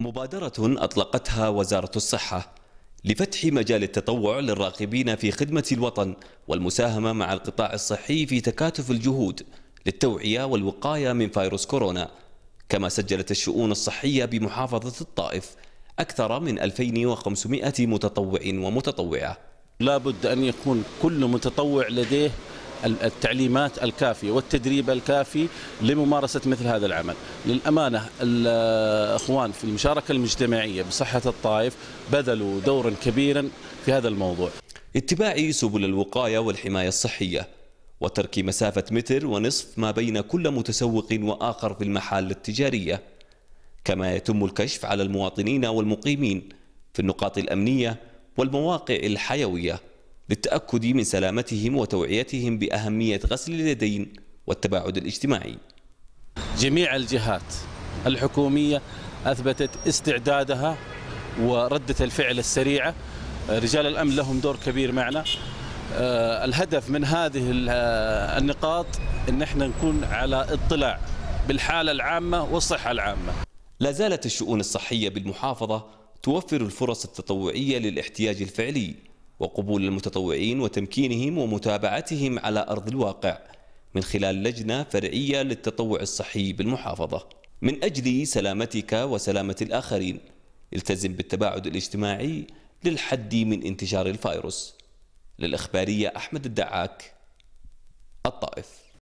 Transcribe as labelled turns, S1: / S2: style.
S1: مبادرة أطلقتها وزارة الصحة لفتح مجال التطوع للراغبين في خدمة الوطن والمساهمة مع القطاع الصحي في تكاتف الجهود للتوعية والوقاية من فيروس كورونا كما سجلت الشؤون الصحية بمحافظة الطائف أكثر من 2500 متطوع ومتطوعة
S2: لابد أن يكون كل متطوع لديه التعليمات الكافيه والتدريب الكافي لممارسه مثل هذا العمل. للامانه الاخوان في المشاركه المجتمعيه بصحه الطائف بذلوا دورا كبيرا في هذا الموضوع.
S1: اتباع سبل الوقايه والحمايه الصحيه وترك مسافه متر ونصف ما بين كل متسوق واخر في المحال التجاريه. كما يتم الكشف على المواطنين والمقيمين في النقاط الامنيه والمواقع الحيويه للتأكد من سلامتهم وتوعيتهم بأهمية غسل اليدين
S2: والتباعد الاجتماعي جميع الجهات الحكومية أثبتت استعدادها وردة الفعل السريعة رجال الأمن لهم دور كبير معنا آه، الهدف من هذه آه، النقاط أن احنا نكون على اطلاع بالحالة العامة والصحة العامة لا زالت
S1: الشؤون الصحية بالمحافظة توفر الفرص التطوعية للاحتياج الفعلي وقبول المتطوعين وتمكينهم ومتابعتهم على أرض الواقع من خلال لجنة فرعية للتطوع الصحي بالمحافظة من أجل سلامتك وسلامة الآخرين التزم بالتباعد الاجتماعي للحد من انتشار الفيروس للإخبارية أحمد الدعاك الطائف